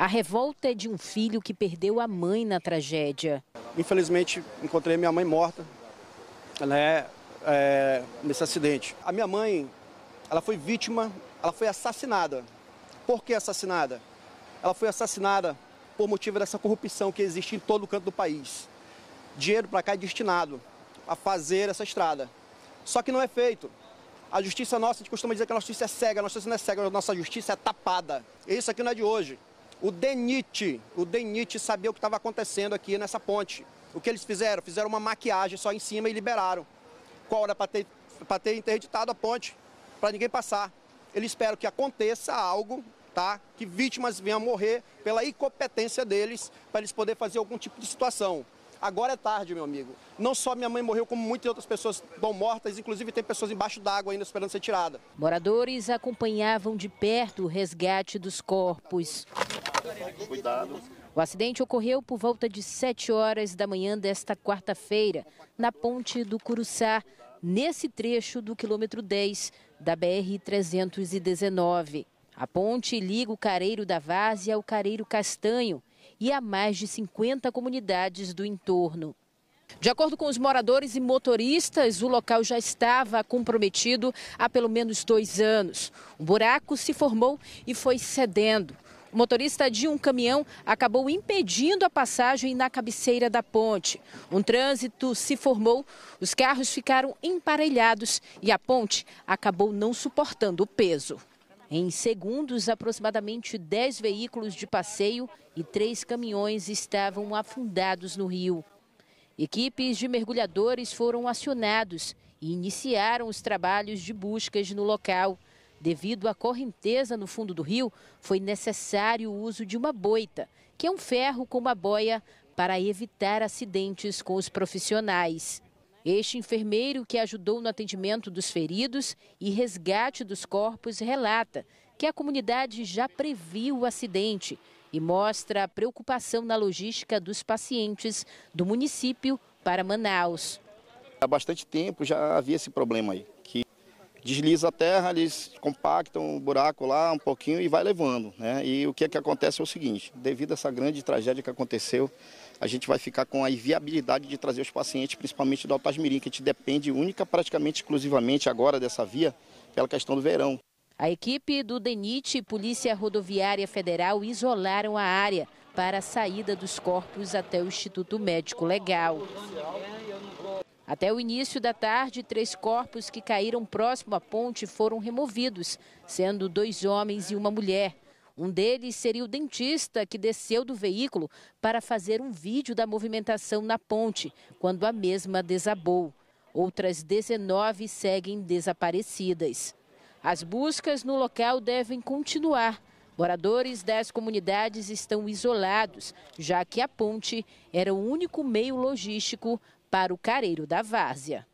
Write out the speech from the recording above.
A revolta é de um filho que perdeu a mãe na tragédia. Infelizmente, encontrei minha mãe morta né, é, nesse acidente. A minha mãe, ela foi vítima, ela foi assassinada. Por que assassinada? Ela foi assassinada por motivo dessa corrupção que existe em todo o canto do país. Dinheiro para cá é destinado a fazer essa estrada. Só que não é feito. A justiça nossa, a gente costuma dizer que a nossa justiça é cega, a nossa justiça não é cega, a nossa justiça é tapada. Isso aqui não é de hoje. O DENIT, o DENIT sabia o que estava acontecendo aqui nessa ponte. O que eles fizeram? Fizeram uma maquiagem só em cima e liberaram. Qual era para ter, ter interditado a ponte, para ninguém passar. Ele espera que aconteça algo, tá? Que vítimas venham morrer pela incompetência deles, para eles poderem fazer algum tipo de situação. Agora é tarde, meu amigo. Não só minha mãe morreu, como muitas outras pessoas estão mortas, inclusive tem pessoas embaixo d'água ainda esperando ser tirada. Moradores acompanhavam de perto o resgate dos corpos. Cuidado. O acidente ocorreu por volta de 7 horas da manhã desta quarta-feira, na ponte do Curuçá, nesse trecho do quilômetro 10 da BR-319. A ponte liga o Careiro da Várzea ao Careiro Castanho e a mais de 50 comunidades do entorno. De acordo com os moradores e motoristas, o local já estava comprometido há pelo menos dois anos. Um buraco se formou e foi cedendo. O motorista de um caminhão acabou impedindo a passagem na cabeceira da ponte. Um trânsito se formou, os carros ficaram emparelhados e a ponte acabou não suportando o peso. Em segundos, aproximadamente 10 veículos de passeio e três caminhões estavam afundados no rio. Equipes de mergulhadores foram acionados e iniciaram os trabalhos de buscas no local. Devido à correnteza no fundo do rio, foi necessário o uso de uma boita, que é um ferro com uma boia, para evitar acidentes com os profissionais. Este enfermeiro, que ajudou no atendimento dos feridos e resgate dos corpos, relata que a comunidade já previu o acidente e mostra a preocupação na logística dos pacientes do município para Manaus. Há bastante tempo já havia esse problema aí desliza a terra, eles compactam o um buraco lá um pouquinho e vai levando. Né? E o que, é que acontece é o seguinte, devido a essa grande tragédia que aconteceu, a gente vai ficar com a inviabilidade de trazer os pacientes, principalmente do Altasmirim, que a gente depende única, praticamente exclusivamente agora dessa via, pela questão do verão. A equipe do DENIT e Polícia Rodoviária Federal isolaram a área para a saída dos corpos até o Instituto Médico Legal. Até o início da tarde, três corpos que caíram próximo à ponte foram removidos, sendo dois homens e uma mulher. Um deles seria o dentista que desceu do veículo para fazer um vídeo da movimentação na ponte, quando a mesma desabou. Outras 19 seguem desaparecidas. As buscas no local devem continuar. Moradores das comunidades estão isolados, já que a ponte era o único meio logístico para o careiro da várzea.